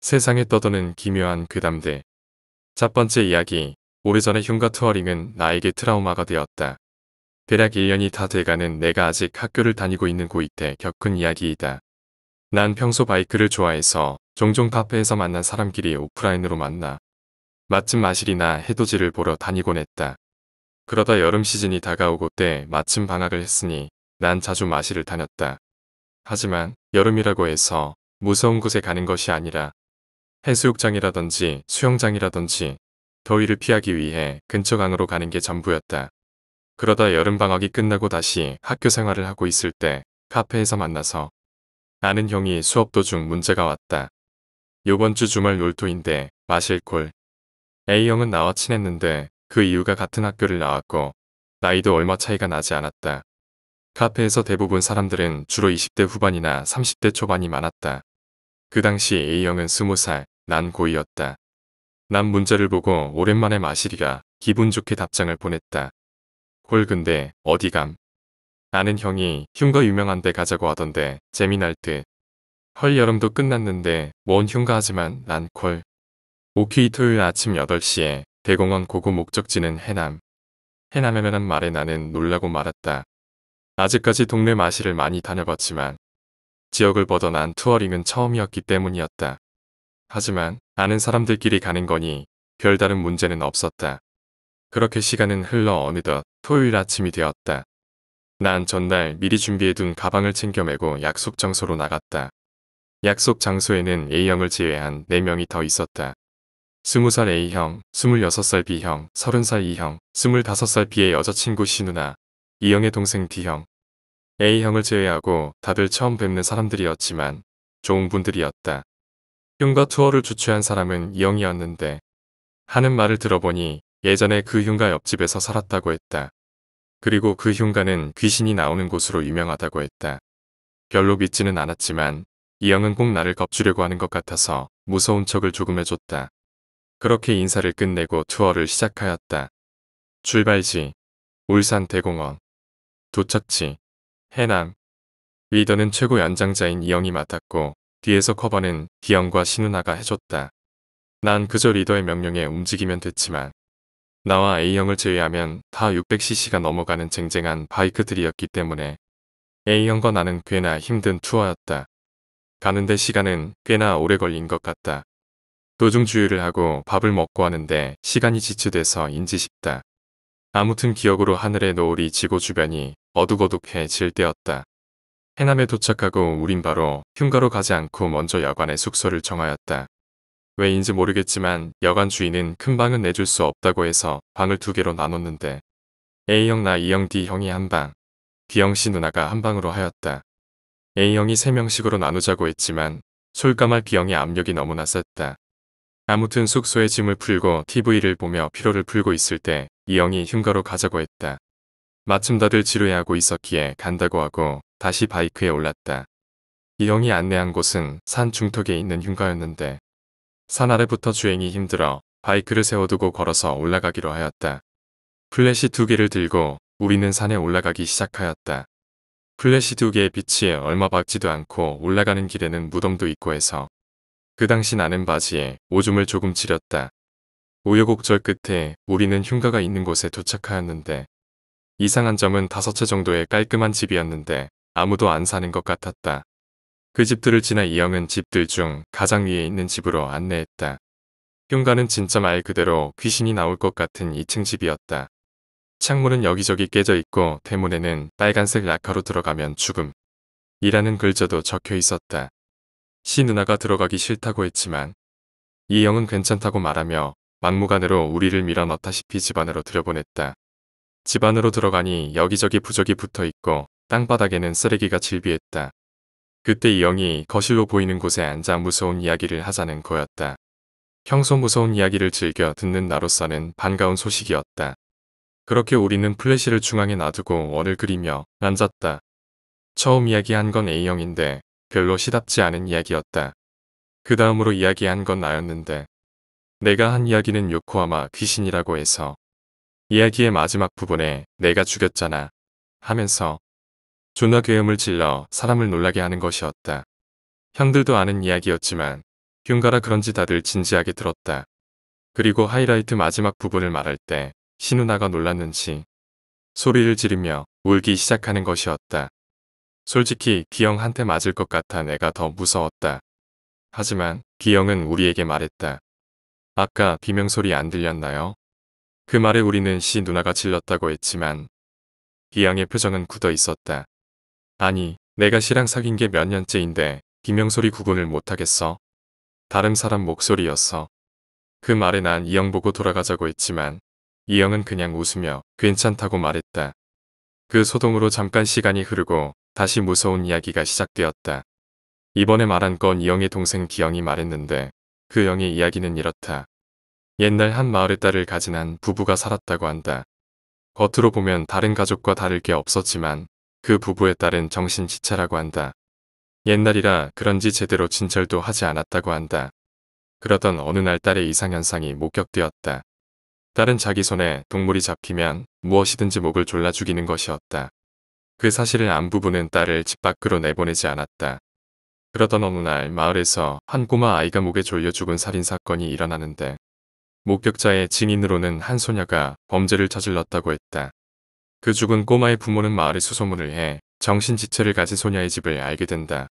세상에 떠도는 기묘한 괴담들. 첫 번째 이야기. 오래전에 흉가 투어링은 나에게 트라우마가 되었다. 대략 1년이 다 돼가는 내가 아직 학교를 다니고 있는 고이 때 겪은 이야기이다. 난 평소 바이크를 좋아해서 종종 카페에서 만난 사람끼리 오프라인으로 만나 마침 마실이나 해돋이를 보러 다니곤 했다. 그러다 여름 시즌이 다가오고 때 마침 방학을 했으니 난 자주 마실을 다녔다. 하지만 여름이라고 해서 무서운 곳에 가는 것이 아니라 해수욕장이라든지 수영장이라든지 더위를 피하기 위해 근처 강으로 가는 게 전부였다. 그러다 여름 방학이 끝나고 다시 학교 생활을 하고 있을 때 카페에서 만나서 아는 형이 수업 도중 문제가 왔다. 요번 주 주말 놀토인데 마실 콜. A형은 나와 친했는데 그 이유가 같은 학교를 나왔고 나이도 얼마 차이가 나지 않았다. 카페에서 대부분 사람들은 주로 20대 후반이나 30대 초반이 많았다. 그 당시 A형은 20살, 난 고이였다. 난 문자를 보고 오랜만에 마시리라 기분 좋게 답장을 보냈다. 홀 근데 어디 감? 아는 형이 흉가 유명한 데 가자고 하던데 재미날 듯. 헐 여름도 끝났는데 뭔 흉가 하지만 난 콜. 오케이 토요일 아침 8시에 대공원 고고 목적지는 해남. 해남이면한 말에 나는 놀라고 말았다. 아직까지 동네 마실을 많이 다녀봤지만 지역을 벗어난 투어링은 처음이었기 때문이었다. 하지만 아는 사람들끼리 가는 거니 별다른 문제는 없었다. 그렇게 시간은 흘러 어느덧 토요일 아침이 되었다. 난 전날 미리 준비해둔 가방을 챙겨 메고 약속 장소로 나갔다. 약속 장소에는 A형을 제외한 4명이 더 있었다. 20살 A형, 26살 B형, 30살 E형, 25살 B의 여자친구 신우나, E형의 동생 D형, A형을 제외하고 다들 처음 뵙는 사람들이었지만 좋은 분들이었다. 흉과 투어를 주최한 사람은 이형이었는데 하는 말을 들어보니 예전에 그 흉가 옆집에서 살았다고 했다. 그리고 그 흉가는 귀신이 나오는 곳으로 유명하다고 했다. 별로 믿지는 않았지만 이형은꼭 나를 겁주려고 하는 것 같아서 무서운 척을 조금 해줬다. 그렇게 인사를 끝내고 투어를 시작하였다. 출발지 울산 대공원 도착지 해남. 리더는 최고 연장자인 이영이 맡았고 뒤에서 커버는 기영과 신우나가 해줬다. 난 그저 리더의 명령에 움직이면 됐지만 나와 A형을 제외하면 다 600cc가 넘어가는 쟁쟁한 바이크들이었기 때문에 A형과 나는 꽤나 힘든 투어였다. 가는데 시간은 꽤나 오래 걸린 것 같다. 도중 주유를 하고 밥을 먹고 하는데 시간이 지체돼서 인지 싶다. 아무튼 기억으로 하늘의 노을이 지고 주변이 어둑어둑해질 때였다. 해남에 도착하고 우린 바로 흉가로 가지 않고 먼저 여관의 숙소를 정하였다. 왜인지 모르겠지만 여관 주인은 큰 방은 내줄 수 없다고 해서 방을 두 개로 나눴는데 A형 나 E형 D형이 한 방, B형 씨 누나가 한 방으로 하였다. A형이 3명씩으로 나누자고 했지만 솔까말 B형의 압력이 너무나 셌다. 아무튼 숙소에 짐을 풀고 TV를 보며 피로를 풀고 있을 때 E형이 흉가로 가자고 했다. 마침 다들 지루해하고 있었기에 간다고 하고 다시 바이크에 올랐다. 이영이 안내한 곳은 산 중턱에 있는 흉가였는데 산 아래부터 주행이 힘들어 바이크를 세워두고 걸어서 올라가기로 하였다. 플래시 두 개를 들고 우리는 산에 올라가기 시작하였다. 플래시 두 개의 빛이 얼마 밝지도 않고 올라가는 길에는 무덤도 있고 해서 그 당시 나는 바지에 오줌을 조금 지렸다. 우여곡절 끝에 우리는 흉가가 있는 곳에 도착하였는데 이상한 점은 다섯 채 정도의 깔끔한 집이었는데 아무도 안 사는 것 같았다. 그 집들을 지나 이영은 집들 중 가장 위에 있는 집으로 안내했다. 흉가는 진짜 말 그대로 귀신이 나올 것 같은 2층 집이었다. 창문은 여기저기 깨져 있고 대문에는 빨간색 라카로 들어가면 죽음 이라는 글자도 적혀 있었다. 시 누나가 들어가기 싫다고 했지만 이영은 괜찮다고 말하며 막무가내로 우리를 밀어넣다시피 집안으로 들여보냈다. 집 안으로 들어가니 여기저기 부적이 붙어 있고 땅바닥에는 쓰레기가 질비했다. 그때 이영이 거실로 보이는 곳에 앉아 무서운 이야기를 하자는 거였다. 평소 무서운 이야기를 즐겨 듣는 나로서는 반가운 소식이었다. 그렇게 우리는 플래시를 중앙에 놔두고 원을 그리며 앉았다. 처음 이야기한 건 A형인데 별로 시답지 않은 이야기였다. 그 다음으로 이야기한 건 나였는데 내가 한 이야기는 요코하마 귀신이라고 해서 이야기의 마지막 부분에 내가 죽였잖아 하면서 존나 괴음을 질러 사람을 놀라게 하는 것이었다. 형들도 아는 이야기였지만 흉가라 그런지 다들 진지하게 들었다. 그리고 하이라이트 마지막 부분을 말할 때 신우나가 놀랐는지 소리를 지르며 울기 시작하는 것이었다. 솔직히 기영한테 맞을 것 같아 내가 더 무서웠다. 하지만 기영은 우리에게 말했다. 아까 비명소리 안 들렸나요? 그 말에 우리는 시 누나가 질렀다고 했지만 이양의 표정은 굳어 있었다. 아니 내가 시랑 사귄 게 몇 년째인데 김영솔이 구분을 못하겠어? 다른 사람 목소리였어. 그 말에 난 이영 보고 돌아가자고 했지만 이영은 그냥 웃으며 괜찮다고 말했다. 그 소동으로 잠깐 시간이 흐르고 다시 무서운 이야기가 시작되었다. 이번에 말한 건 이영의 동생 기영이 말했는데 그 영의 이야기는 이렇다. 옛날 한 마을의 딸을 가진 한 부부가 살았다고 한다. 겉으로 보면 다른 가족과 다를 게 없었지만 그 부부의 딸은 정신지체라고 한다. 옛날이라 그런지 제대로 진찰도 하지 않았다고 한다. 그러던 어느 날 딸의 이상현상이 목격되었다. 딸은 자기 손에 동물이 잡히면 무엇이든지 목을 졸라 죽이는 것이었다. 그 사실을 안 부부는 딸을 집 밖으로 내보내지 않았다. 그러던 어느 날 마을에서 한 꼬마 아이가 목에 졸려 죽은 살인사건이 일어나는데 목격자의 증인으로는 한 소녀가 범죄를 저질렀다고 했다. 그 죽은 꼬마의 부모는 마을에 수소문을 해 정신지체를 가진 소녀의 집을 알게 된다.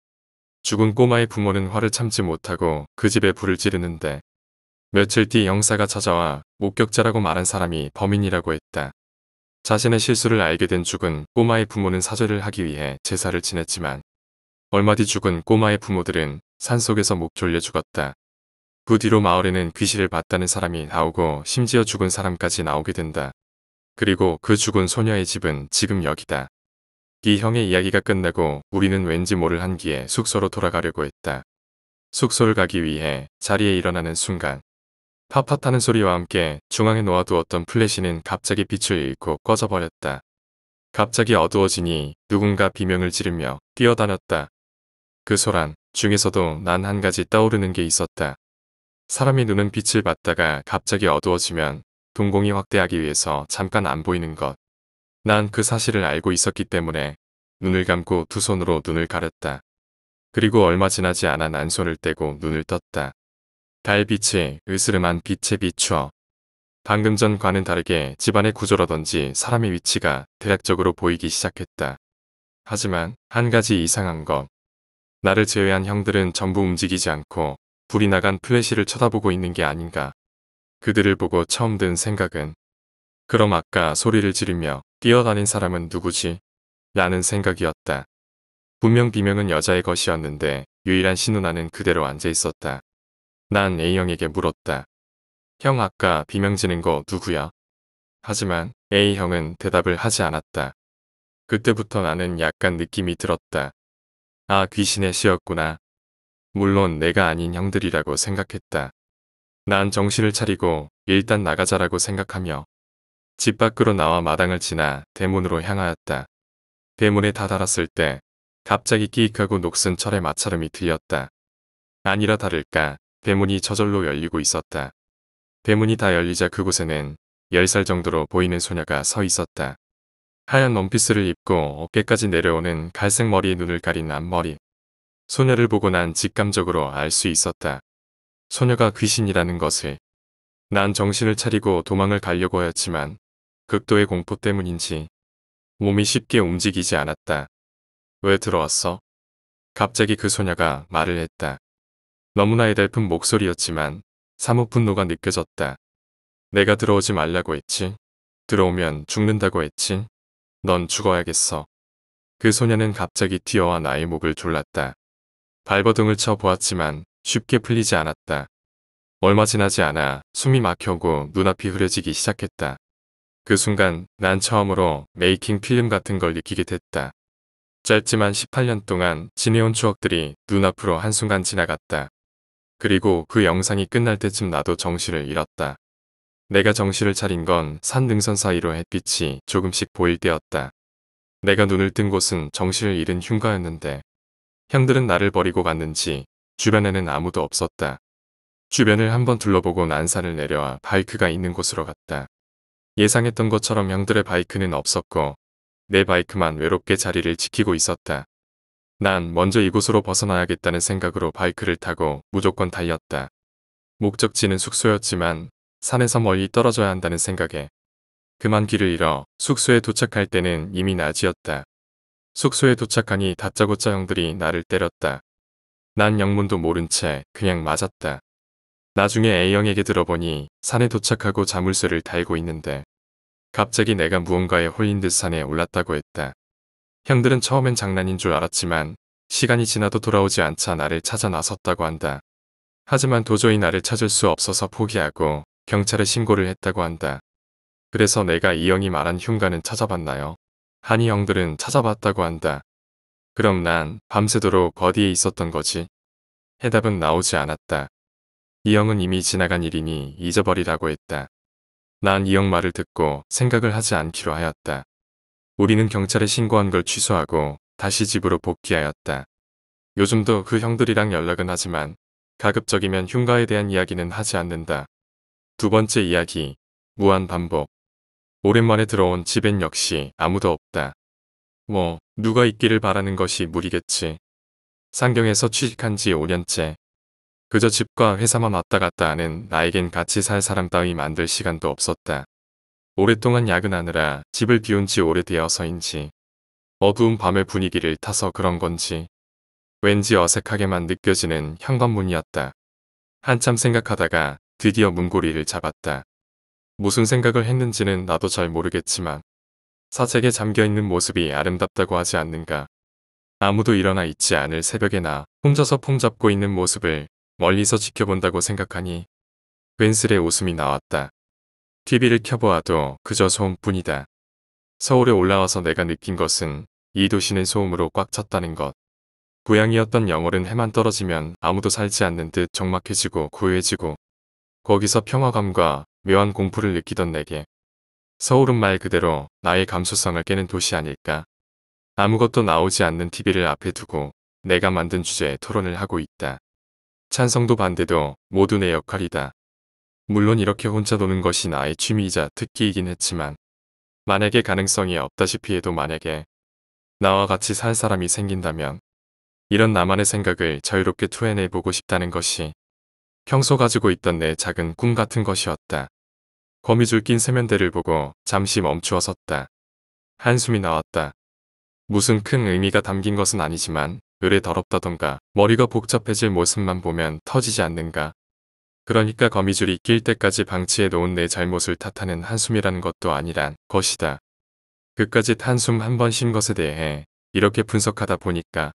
죽은 꼬마의 부모는 화를 참지 못하고 그 집에 불을 지르는데 며칠 뒤 영사가 찾아와 목격자라고 말한 사람이 범인이라고 했다. 자신의 실수를 알게 된 죽은 꼬마의 부모는 사죄를 하기 위해 제사를 지냈지만 얼마 뒤 죽은 꼬마의 부모들은 산속에서 목 졸려 죽었다. 그 뒤로 마을에는 귀신을 봤다는 사람이 나오고 심지어 죽은 사람까지 나오게 된다. 그리고 그 죽은 소녀의 집은 지금 여기다. 이 형의 이야기가 끝나고 우리는 왠지 모를 한기에 숙소로 돌아가려고 했다. 숙소를 가기 위해 자리에 일어나는 순간 팝파하는 소리와 함께 중앙에 놓아두었던 플래시는 갑자기 빛을 잃고 꺼져버렸다. 갑자기 어두워지니 누군가 비명을 지르며 뛰어다녔다. 그 소란 중에서도 난 한 가지 떠오르는 게 있었다. 사람이 눈은 빛을 받다가 갑자기 어두워지면 동공이 확대하기 위해서 잠깐 안 보이는 것. 난 그 사실을 알고 있었기 때문에 눈을 감고 두 손으로 눈을 가렸다. 그리고 얼마 지나지 않아 난 손을 떼고 눈을 떴다. 달빛이 으스름한 빛에 비추어 방금 전과는 다르게 집안의 구조라든지 사람의 위치가 대략적으로 보이기 시작했다. 하지만 한 가지 이상한 것. 나를 제외한 형들은 전부 움직이지 않고 불이 나간 플래시를 쳐다보고 있는 게 아닌가. 그들을 보고 처음 든 생각은 그럼 아까 소리를 지르며 뛰어다닌 사람은 누구지? 라는 생각이었다. 분명 비명은 여자의 것이었는데 유일한 신우나는 그대로 앉아 있었다. 난 A형에게 물었다. 형 아까 비명 지는 거 누구야? 하지만 A형은 대답을 하지 않았다. 그때부터 나는 약간 느낌이 들었다. 아 귀신의 시였구나. 물론 내가 아닌 형들이라고 생각했다. 난 정신을 차리고 일단 나가자라고 생각하며 집 밖으로 나와 마당을 지나 대문으로 향하였다. 대문에 다다랐을 때 갑자기 끼익하고 녹슨 철의 마찰음이 들렸다. 아니라 다를까 대문이 저절로 열리고 있었다. 대문이 다 열리자 그곳에는 10살 정도로 보이는 소녀가 서 있었다. 하얀 원피스를 입고 어깨까지 내려오는 갈색 머리에 눈을 가린 앞머리. 소녀를 보고 난 직감적으로 알 수 있었다. 소녀가 귀신이라는 것을. 난 정신을 차리고 도망을 가려고 하였지만 극도의 공포 때문인지 몸이 쉽게 움직이지 않았다. 왜 들어왔어? 갑자기 그 소녀가 말을 했다. 너무나 애달픈 목소리였지만 사뭇 분노가 느껴졌다. 내가 들어오지 말라고 했지. 들어오면 죽는다고 했지. 넌 죽어야겠어. 그 소녀는 갑자기 튀어와 나의 목을 졸랐다. 발버둥을 쳐 보았지만 쉽게 풀리지 않았다. 얼마 지나지 않아 숨이 막혀고 눈앞이 흐려지기 시작했다. 그 순간 난 처음으로 메이킹 필름 같은 걸 느끼게 됐다. 짧지만 18년 동안 지내온 추억들이 눈앞으로 한순간 지나갔다. 그리고 그 영상이 끝날 때쯤 나도 정신을 잃었다. 내가 정신을 차린 건 산 능선 사이로 햇빛이 조금씩 보일 때였다. 내가 눈을 뜬 곳은 정신을 잃은 흉가였는데 형들은 나를 버리고 갔는지 주변에는 아무도 없었다. 주변을 한번 둘러보고 난산을 내려와 바이크가 있는 곳으로 갔다. 예상했던 것처럼 형들의 바이크는 없었고 내 바이크만 외롭게 자리를 지키고 있었다. 난 먼저 이곳으로 벗어나야겠다는 생각으로 바이크를 타고 무조건 달렸다. 목적지는 숙소였지만 산에서 멀리 떨어져야 한다는 생각에 그만 길을 잃어 숙소에 도착할 때는 이미 낮이었다. 숙소에 도착하니 다짜고짜 형들이 나를 때렸다. 난 영문도 모른 채 그냥 맞았다. 나중에 A형에게 들어보니 산에 도착하고 자물쇠를 달고 있는데 갑자기 내가 무언가에 홀린 듯 산에 올랐다고 했다. 형들은 처음엔 장난인 줄 알았지만 시간이 지나도 돌아오지 않자 나를 찾아 나섰다고 한다. 하지만 도저히 나를 찾을 수 없어서 포기하고 경찰에 신고를 했다고 한다. 그래서 내가 이형이 말한 흉가는 찾아봤나요? 한이 형들은 찾아봤다고 한다. 그럼 난 밤새도록 어디에 있었던 거지? 해답은 나오지 않았다. 이영은 이미 지나간 일이니 잊어버리라고 했다. 난 이영 말을 듣고 생각을 하지 않기로 하였다. 우리는 경찰에 신고한 걸 취소하고 다시 집으로 복귀하였다. 요즘도 그 형들이랑 연락은 하지만 가급적이면 흉가에 대한 이야기는 하지 않는다. 두 번째 이야기, 무한 반복. 오랜만에 들어온 집엔 역시 아무도 없다. 뭐 누가 있기를 바라는 것이 무리겠지. 상경에서 취직한 지 5년째. 그저 집과 회사만 왔다 갔다 하는 나에겐 같이 살 사람 따위 만들 시간도 없었다. 오랫동안 야근하느라 집을 비운 지 오래되어서인지 어두운 밤의 분위기를 타서 그런 건지 왠지 어색하게만 느껴지는 현관문이었다. 한참 생각하다가 드디어 문고리를 잡았다. 무슨 생각을 했는지는 나도 잘 모르겠지만 사색에 잠겨있는 모습이 아름답다고 하지 않는가. 아무도 일어나 있지 않을 새벽에 나 혼자서 폼잡고 있는 모습을 멀리서 지켜본다고 생각하니 웬슬의 웃음이 나왔다. TV를 켜보아도 그저 소음뿐이다. 서울에 올라와서 내가 느낀 것은 이 도시는 소음으로 꽉 찼다는 것. 고향이었던 영월은 해만 떨어지면 아무도 살지 않는 듯 적막해지고 고요해지고 거기서 평화감과 묘한 공포를 느끼던 내게 서울은 말 그대로 나의 감수성을 깨는 도시 아닐까. 아무것도 나오지 않는 TV를 앞에 두고 내가 만든 주제에 토론을 하고 있다. 찬성도 반대도 모두 내 역할이다. 물론 이렇게 혼자 노는 것이 나의 취미이자 특기이긴 했지만 만약에 가능성이 없다시피 해도 만약에 나와 같이 살 사람이 생긴다면 이런 나만의 생각을 자유롭게 투해내보고 싶다는 것이 평소 가지고 있던 내 작은 꿈 같은 것이었다. 거미줄 낀 세면대를 보고 잠시 멈추어 섰다. 한숨이 나왔다. 무슨 큰 의미가 담긴 것은 아니지만 의뢰 더럽다던가 머리가 복잡해질 모습만 보면 터지지 않는가. 그러니까 거미줄이 낄 때까지 방치해 놓은 내 잘못을 탓하는 한숨이라는 것도 아니란 것이다. 그까지 한숨 한 번 쉰 것에 대해 이렇게 분석하다 보니까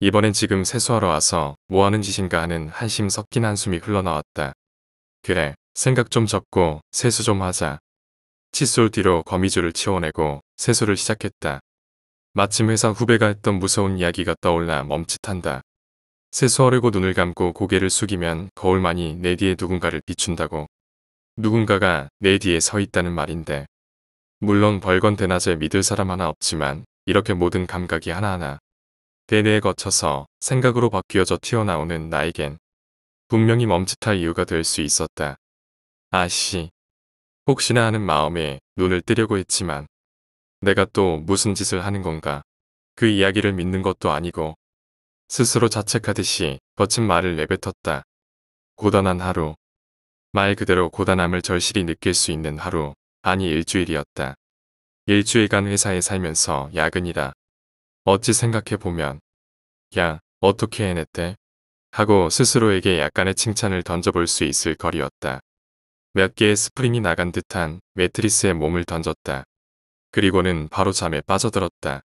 이번엔 지금 세수하러 와서 뭐하는 짓인가 하는 한심 섞인 한숨이 흘러나왔다. 그래, 생각 좀 접고 세수 좀 하자. 칫솔 뒤로 거미줄을 치워내고 세수를 시작했다. 마침 회사 후배가 했던 무서운 이야기가 떠올라 멈칫한다. 세수하려고 눈을 감고 고개를 숙이면 거울만이 내 뒤에 누군가를 비춘다고. 누군가가 내 뒤에 서 있다는 말인데. 물론 벌건 대낮에 믿을 사람 하나 없지만 이렇게 모든 감각이 하나하나 대뇌에 거쳐서 생각으로 바뀌어져 튀어나오는 나에겐 분명히 멈칫할 이유가 될 수 있었다. 아씨. 혹시나 하는 마음에 눈을 뜨려고 했지만 내가 또 무슨 짓을 하는 건가. 그 이야기를 믿는 것도 아니고 스스로 자책하듯이 거친 말을 내뱉었다. 고단한 하루. 말 그대로 고단함을 절실히 느낄 수 있는 하루, 아니 일주일이었다. 일주일간 회사에 살면서 야근이라 어찌 생각해보면 야 어떻게 해냈대 하고 스스로에게 약간의 칭찬을 던져볼 수 있을 거리였다. 몇 개의 스프링이 나간 듯한 매트리스에 몸을 던졌다. 그리고는 바로 잠에 빠져들었다.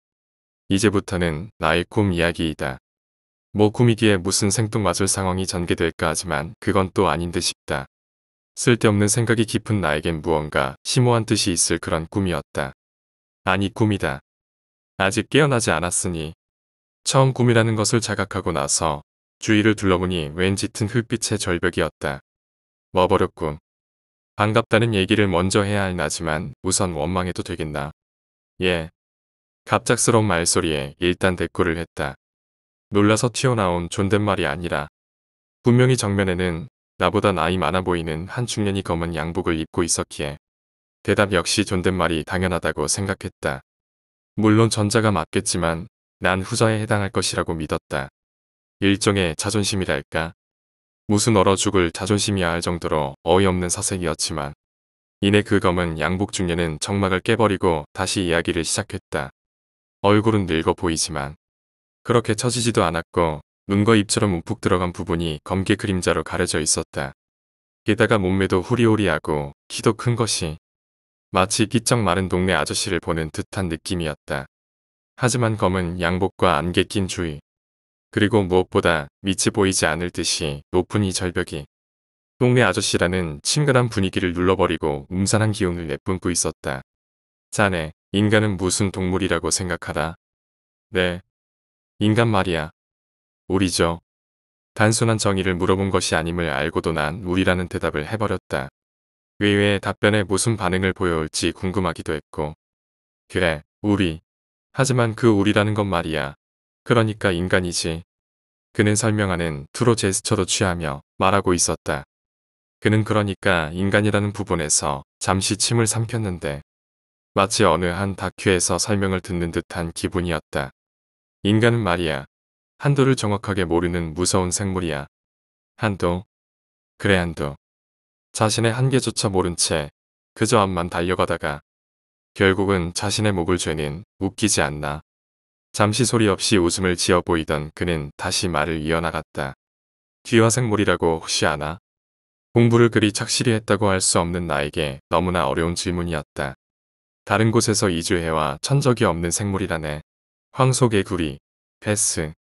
이제부터는 나의 꿈 이야기이다. 뭐꿈이기에 무슨 생뚱맞을 상황이 전개될까 하지만 그건 또 아닌 듯 싶다. 쓸데없는 생각이 깊은 나에겐 무언가 심오한 뜻이 있을 그런 꿈이었다. 아니 꿈이다. 아직 깨어나지 않았으니 처음 꿈이라는 것을 자각하고 나서 주위를 둘러보니 왠 짙은 흙빛의 절벽이었다. 머버렸군. 반갑다는 얘기를 먼저 해야 할 나지만 우선 원망해도 되겠나. 예. 갑작스러운 말소리에 일단 대꾸를 했다. 놀라서 튀어나온 존댓말이 아니라 분명히 정면에는 나보다 나이 많아 보이는 한 중년이 검은 양복을 입고 있었기에 대답 역시 존댓말이 당연하다고 생각했다. 물론 전자가 맞겠지만 난 후자에 해당할 것이라고 믿었다. 일종의 자존심이랄까. 무슨 얼어 죽을 자존심이야 할 정도로 어이없는 사색이었지만 이내 그 검은 양복 중년은 정막을 깨버리고 다시 이야기를 시작했다. 얼굴은 늙어 보이지만 그렇게 처지지도 않았고 눈과 입처럼 움푹 들어간 부분이 검게 그림자로 가려져 있었다. 게다가 몸매도 후리호리하고 키도 큰 것이 마치 끼쩍 마른 동네 아저씨를 보는 듯한 느낌이었다. 하지만 검은 양복과 안개 낀 주위 그리고 무엇보다 밑이 보이지 않을 듯이 높은 이 절벽이 동네 아저씨라는 친근한 분위기를 눌러버리고 음산한 기운을 내뿜고 있었다. 자네, 인간은 무슨 동물이라고 생각하다? 네. 인간 말이야. 우리죠. 단순한 정의를 물어본 것이 아님을 알고도 난 우리라는 대답을 해버렸다. 의외의 그 답변에 무슨 반응을 보여올지 궁금하기도 했고 그래 우리 하지만 그 우리라는 건 말이야 그러니까 인간이지 그는 설명하는 투로 제스처로 취하며 말하고 있었다. 그는 그러니까 인간이라는 부분에서 잠시 침을 삼켰는데 마치 어느 한 다큐에서 설명을 듣는 듯한 기분이었다. 인간은 말이야. 한도를 정확하게 모르는 무서운 생물이야. 한도. 그래 한도. 자신의 한계조차 모른 채 그저 앞만 달려가다가 결국은 자신의 목을 죄는 웃기지 않나. 잠시 소리 없이 웃음을 지어 보이던 그는 다시 말을 이어나갔다. 귀화생물이라고 혹시 아나? 공부를 그리 착실히 했다고 할 수 없는 나에게 너무나 어려운 질문이었다. 다른 곳에서 이주해와 천적이 없는 생물이라네. 황소의구리패스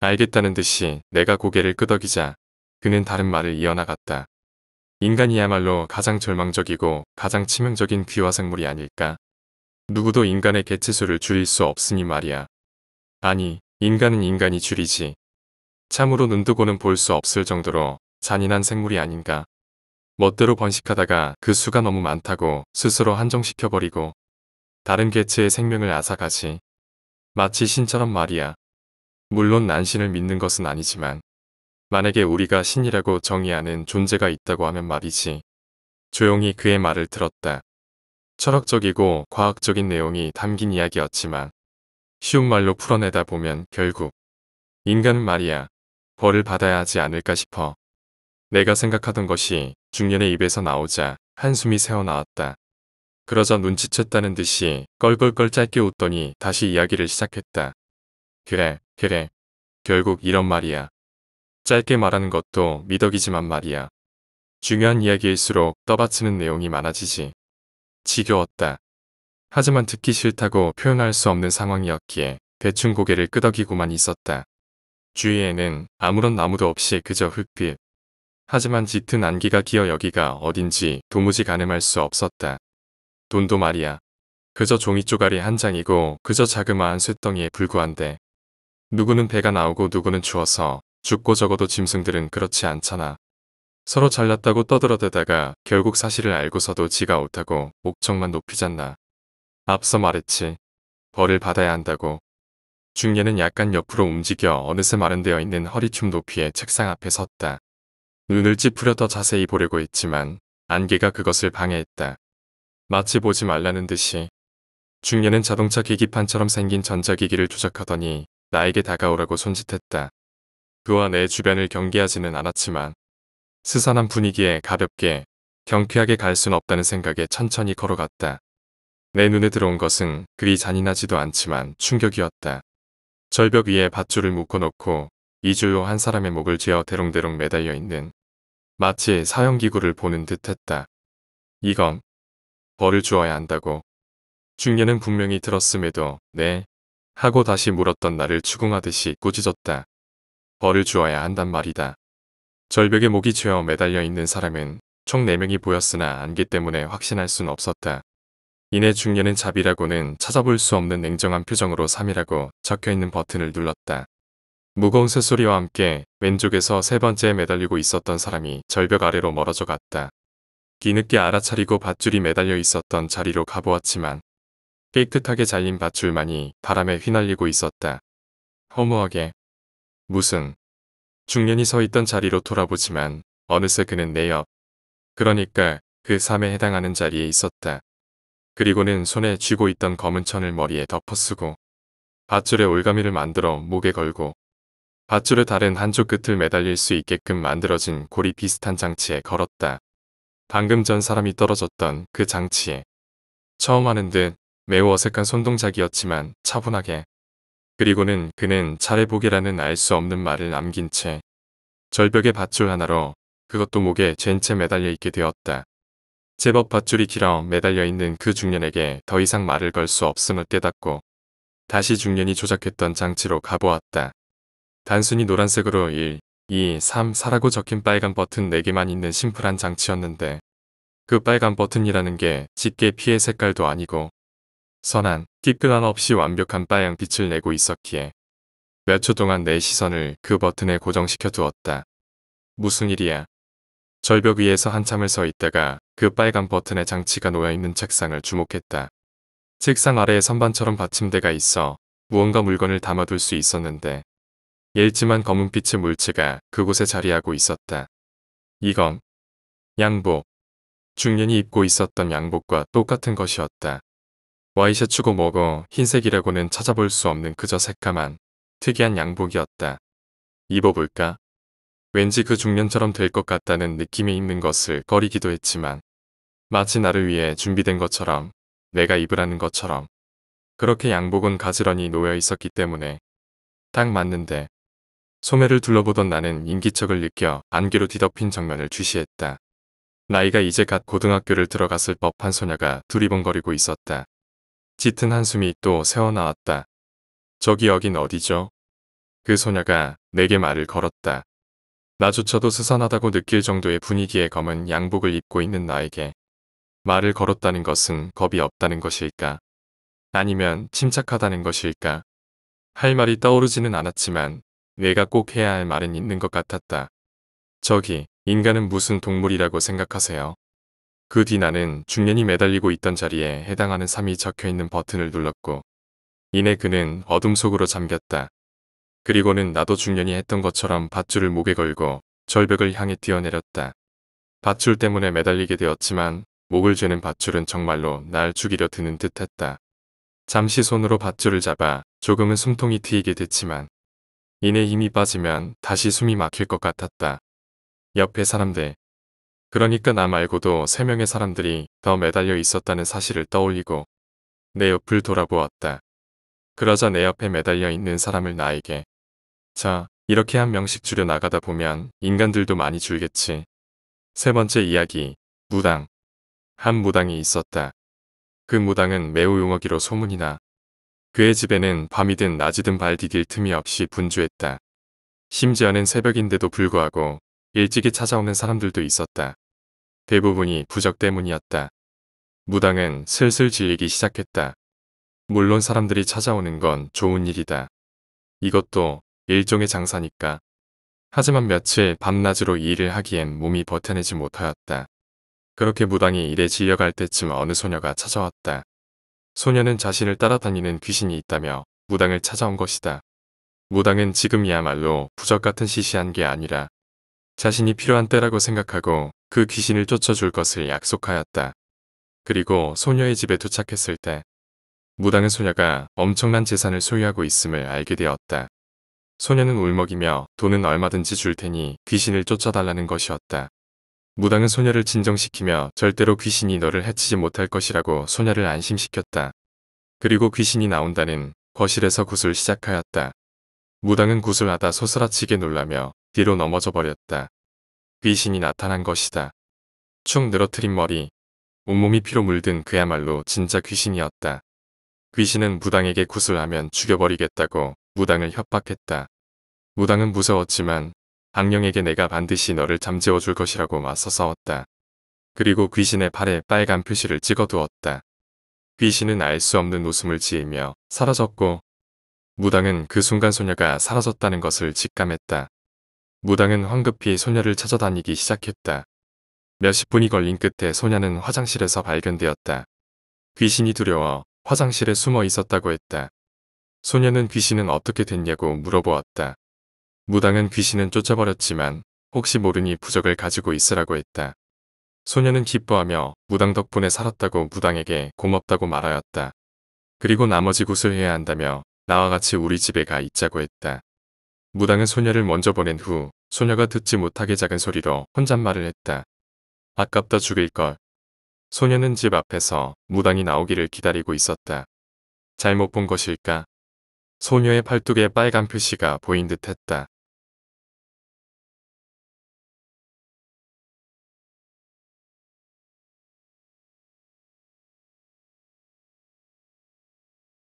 알겠다는 듯이 내가 고개를 끄덕이자 그는 다른 말을 이어나갔다. 인간이야말로 가장 절망적이고 가장 치명적인 귀화생물이 아닐까. 누구도 인간의 개체수를 줄일 수 없으니 말이야. 아니, 인간은 인간이 줄이지. 참으로 눈두고는 볼 수 없을 정도로 잔인한 생물이 아닌가. 멋대로 번식하다가 그 수가 너무 많다고 스스로 한정시켜버리고 다른 개체의 생명을 앗아가지. 마치 신처럼 말이야. 물론 난신을 믿는 것은 아니지만 만약에 우리가 신이라고 정의하는 존재가 있다고 하면 말이지. 조용히 그의 말을 들었다. 철학적이고 과학적인 내용이 담긴 이야기였지만 쉬운 말로 풀어내다 보면 결국 인간은 말이야 벌을 받아야 하지 않을까 싶어. 내가 생각하던 것이 중년의 입에서 나오자 한숨이 새어나왔다. 그러자 눈치챘다는 듯이 껄껄껄 짧게 웃더니 다시 이야기를 시작했다. 그래, 그래. 결국 이런 말이야. 짧게 말하는 것도 미덕이지만 말이야. 중요한 이야기일수록 떠받치는 내용이 많아지지. 지겨웠다. 하지만 듣기 싫다고 표현할 수 없는 상황이었기에 대충 고개를 끄덕이고만 있었다. 주위에는 아무런 나무도 없이 그저 흙빛. 하지만 짙은 안개가 기어 여기가 어딘지 도무지 가늠할 수 없었다. 돈도 말이야. 그저 종이 쪼가리 한 장이고 그저 자그마한 쇳덩이에 불과한데 누구는 배가 나오고 누구는 추워서 죽고 적어도 짐승들은 그렇지 않잖아. 서로 잘났다고 떠들어대다가 결국 사실을 알고서도 지가 옳다고 목청만 높이잖나. 앞서 말했지. 벌을 받아야 한다고. 중년은 약간 옆으로 움직여 어느새 마른되어 있는 허리춤 높이의 책상 앞에 섰다. 눈을 찌푸려 더 자세히 보려고 했지만 안개가 그것을 방해했다. 마치 보지 말라는 듯이 중년은 자동차 기기판처럼 생긴 전자기기를 조작하더니 나에게 다가오라고 손짓했다. 그와 내 주변을 경계하지는 않았지만 스산한 분위기에 가볍게 경쾌하게 갈 순 없다는 생각에 천천히 걸어갔다. 내 눈에 들어온 것은 그리 잔인하지도 않지만 충격이었다. 절벽 위에 밧줄을 묶어놓고 이주요 한 사람의 목을 쥐어 대롱대롱 매달려 있는 마치 사형기구를 보는 듯했다. 이건 벌을 주어야 한다고 중년은 분명히 들었음에도 네 하고 다시 물었던 나를 추궁하듯이 꾸짖었다. 벌을 주어야 한단 말이다. 절벽에 목이 죄어 매달려 있는 사람은 총 4명이 보였으나 안개 때문에 확신할 순 없었다. 이내 중년은 잡이라고는 찾아볼 수 없는 냉정한 표정으로 3이라고 적혀있는 버튼을 눌렀다. 무거운 새소리와 함께 왼쪽에서 세번째 매달리고 있었던 사람이 절벽 아래로 멀어져 갔다. 뒤늦게 알아차리고 밧줄이 매달려 있었던 자리로 가보았지만 깨끗하게 잘린 밧줄만이 바람에 휘날리고 있었다. 허무하게 무슨 중년이 서 있던 자리로 돌아보지만 어느새 그는 내 옆. 그러니까 그삶에 해당하는 자리에 있었다. 그리고는 손에 쥐고 있던 검은 천을 머리에 덮어쓰고 밧줄에 올가미를 만들어 목에 걸고 밧줄을 다른 한쪽 끝을 매달릴 수 있게끔 만들어진 고리 비슷한 장치에 걸었다. 방금 전 사람이 떨어졌던 그 장치에 처음 하는 듯 매우 어색한 손동작이었지만 차분하게 그리고는 그는 잘해보게라는 알 수 없는 말을 남긴 채 절벽의 밧줄 하나로 그것도 목에 잰채 매달려 있게 되었다. 제법 밧줄이 길어 매달려 있는 그 중년에게 더 이상 말을 걸 수 없음을 깨닫고 다시 중년이 조작했던 장치로 가보았다. 단순히 노란색으로 1, 2, 3, 4라고 적힌 빨간 버튼 4개만 있는 심플한 장치였는데 그 빨간 버튼이라는 게 집게 피의 색깔도 아니고 선한, 띠끈한 없이 완벽한 빨간 빛을 내고 있었기에 몇 초 동안 내 시선을 그 버튼에 고정시켜 두었다. 무슨 일이야? 절벽 위에서 한참을 서 있다가 그 빨간 버튼에 장치가 놓여있는 책상을 주목했다. 책상 아래에 선반처럼 받침대가 있어 무언가 물건을 담아둘 수 있었는데 엘지만 검은빛의 물체가 그곳에 자리하고 있었다. 이건 양복. 중년이 입고 있었던 양복과 똑같은 것이었다. 와이셔츠고 뭐고 흰색이라고는 찾아볼 수 없는 그저 새까만 특이한 양복이었다. 입어볼까? 왠지 그 중년처럼 될 것 같다는 느낌이 있는 것을 꺼리기도 했지만 마치 나를 위해 준비된 것처럼 내가 입으라는 것처럼 그렇게 양복은 가지런히 놓여 있었기 때문에 딱 맞는데 소매를 둘러보던 나는 인기척을 느껴 안개로 뒤덮인 정면을 주시했다. 나이가 이제 갓 고등학교를 들어갔을 법한 소녀가 두리번거리고 있었다. 짙은 한숨이 또 새어나왔다. 저기 여긴 어디죠? 그 소녀가 내게 말을 걸었다. 나조차도 스산하다고 느낄 정도의 분위기의 검은 양복을 입고 있는 나에게 말을 걸었다는 것은 겁이 없다는 것일까? 아니면 침착하다는 것일까? 할 말이 떠오르지는 않았지만 내가 꼭 해야 할 말은 있는 것 같았다. 저기 인간은 무슨 동물이라고 생각하세요? 그뒤 나는 중년이 매달리고 있던 자리에 해당하는 3이 적혀있는 버튼을 눌렀고 이내 그는 어둠 속으로 잠겼다. 그리고는 나도 중년이 했던 것처럼 밧줄을 목에 걸고 절벽을 향해 뛰어내렸다. 밧줄 때문에 매달리게 되었지만 목을 죄는 밧줄은 정말로 날 죽이려 드는 듯 했다. 잠시 손으로 밧줄을 잡아 조금은 숨통이 트이게 됐지만 이내 힘이 빠지면 다시 숨이 막힐 것 같았다. 옆에 사람들, 그러니까 나 말고도 세 명의 사람들이 더 매달려 있었다는 사실을 떠올리고 내 옆을 돌아보았다. 그러자 내 옆에 매달려 있는 사람을 나에게 자, 이렇게 한 명씩 줄여 나가다 보면 인간들도 많이 줄겠지. 세 번째 이야기, 무당. 한 무당이 있었다. 그 무당은 매우 용어기로 소문이 나. 그의 집에는 밤이든 낮이든 발 디딜 틈이 없이 분주했다. 심지어는 새벽인데도 불구하고 일찍이 찾아오는 사람들도 있었다. 대부분이 부적 때문이었다. 무당은 슬슬 질리기 시작했다. 물론 사람들이 찾아오는 건 좋은 일이다. 이것도 일종의 장사니까. 하지만 며칠 밤낮으로 일을 하기엔 몸이 버텨내지 못하였다. 그렇게 무당이 일에 질려갈 때쯤 어느 소녀가 찾아왔다. 소녀는 자신을 따라다니는 귀신이 있다며 무당을 찾아온 것이다. 무당은 지금이야말로 부적 같은 시시한 게 아니라 자신이 필요한 때라고 생각하고 그 귀신을 쫓아줄 것을 약속하였다. 그리고 소녀의 집에 도착했을 때 무당은 소녀가 엄청난 재산을 소유하고 있음을 알게 되었다. 소녀는 울먹이며 돈은 얼마든지 줄 테니 귀신을 쫓아달라는 것이었다. 무당은 소녀를 진정시키며 절대로 귀신이 너를 해치지 못할 것이라고 소녀를 안심시켰다. 그리고 귀신이 나온다는 거실에서 구슬 시작하였다. 무당은 구슬하다 소스라치게 놀라며 뒤로 넘어져 버렸다. 귀신이 나타난 것이다. 축 늘어뜨린 머리, 온몸이 피로 물든 그야말로 진짜 귀신이었다. 귀신은 무당에게 구슬하면 죽여버리겠다고 무당을 협박했다. 무당은 무서웠지만 악령에게 내가 반드시 너를 잠재워줄 것이라고 맞서 싸웠다. 그리고 귀신의 팔에 빨간 표시를 찍어두었다. 귀신은 알 수 없는 웃음을 지으며 사라졌고 무당은 그 순간 소녀가 사라졌다는 것을 직감했다. 무당은 황급히 소녀를 찾아다니기 시작했다. 몇십 분이 걸린 끝에 소녀는 화장실에서 발견되었다. 귀신이 두려워 화장실에 숨어 있었다고 했다. 소녀는 귀신은 어떻게 됐냐고 물어보았다. 무당은 귀신은 쫓아버렸지만 혹시 모르니 부적을 가지고 있으라고 했다. 소녀는 기뻐하며 무당 덕분에 살았다고 무당에게 고맙다고 말하였다. 그리고 나머지 구슬해야 한다며 나와 같이 우리 집에 가 있자고 했다. 무당은 소녀를 먼저 보낸 후 소녀가 듣지 못하게 작은 소리로 혼잣말을 했다. 아깝다 죽일걸. 소녀는 집 앞에서 무당이 나오기를 기다리고 있었다. 잘못 본 것일까? 소녀의 팔뚝에 빨간 표시가 보인 듯 했다.